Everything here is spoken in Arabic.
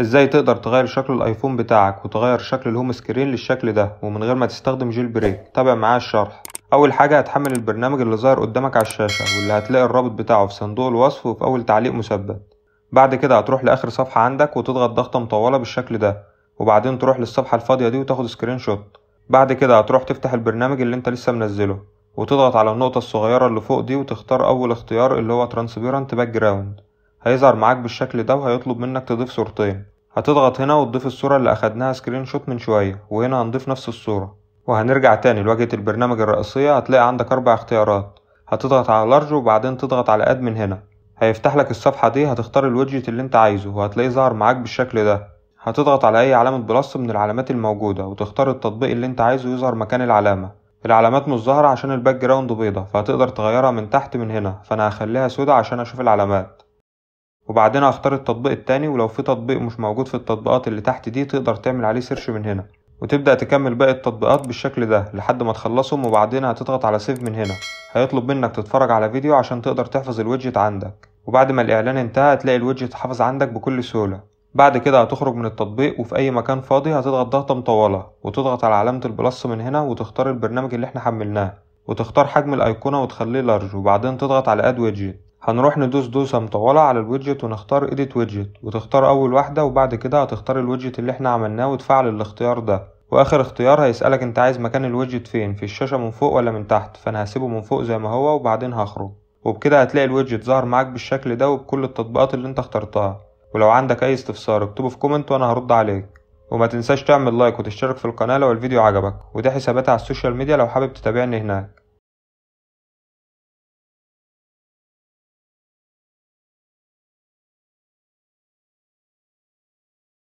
ازاي تقدر تغير شكل الايفون بتاعك وتغير شكل الهوم سكرين للشكل ده ومن غير ما تستخدم جيل بريك تابع معايا الشرح اول حاجه هتحمل البرنامج اللي ظاهر قدامك على الشاشه واللي هتلاقي الرابط بتاعه في صندوق الوصف وفي اول تعليق مثبت بعد كده هتروح لاخر صفحه عندك وتضغط ضغطه مطوله بالشكل ده وبعدين تروح للصفحه الفاضيه دي وتاخد سكرين شوت بعد كده هتروح تفتح البرنامج اللي انت لسه منزله وتضغط على النقطه الصغيره اللي فوق دي وتختار اول اختيار اللي هو ترانسبيرنت باك جراوند هيظهر معاك بالشكل ده وهيطلب منك تضيف صورتين هتضغط هنا وتضيف الصورة اللي أخدناها سكرين شوت من شوية وهنا هنضيف نفس الصورة وهنرجع تاني لواجهة البرنامج الرئيسية هتلاقي عندك أربع اختيارات هتضغط على لارج وبعدين تضغط على اد من هنا هيفتح لك الصفحة دي هتختار الويدجت اللي انت عايزه وهتلاقيه ظهر معاك بالشكل ده هتضغط على أي علامة بلس من العلامات الموجودة وتختار التطبيق اللي انت عايزه يظهر مكان العلامة العلامات مش ظاهرة عشان الباك جراوند بيضة فهتقدر تغيرها من تحت من هنا فأنا هخليها سودة عشان أشوف العلامات وبعدين هختار التطبيق التاني ولو في تطبيق مش موجود في التطبيقات اللي تحت دي تقدر تعمل عليه سيرش من هنا وتبدأ تكمل باقي التطبيقات بالشكل ده لحد ما تخلصهم وبعدين هتضغط على سيف من هنا هيطلب منك تتفرج على فيديو عشان تقدر تحفظ الويدجت عندك وبعد ما الإعلان انتهى هتلاقي الويدجت حافظ عندك بكل سهولة بعد كده هتخرج من التطبيق وفي أي مكان فاضي هتضغط ضغطة مطولة وتضغط على علامة البلس من هنا وتختار البرنامج اللي احنا حملناه وتختار حجم الأيقونة وتخليه لارج وبعدين تضغط على أد ويدجت هنروح ندوس دوسة مطولة على الويدجت ونختار edit widget وتختار اول واحدة وبعد كده هتختار الويدجت اللي احنا عملناه وتفعل الاختيار ده واخر اختيار هيسألك انت عايز مكان الويدجت فين في الشاشة من فوق ولا من تحت فانا هسيبه من فوق زي ما هو وبعدين هخرج وبكده هتلاقي الويدجت ظهر معاك بالشكل ده وبكل التطبيقات اللي انت اخترتها ولو عندك اي استفسار اكتبه في كومنت وانا هرد عليك وما تنساش تعمل لايك وتشترك في القناة لو الفيديو عجبك ودي حساباتي على السوشيال ميديا لو حابب تتابعني هناك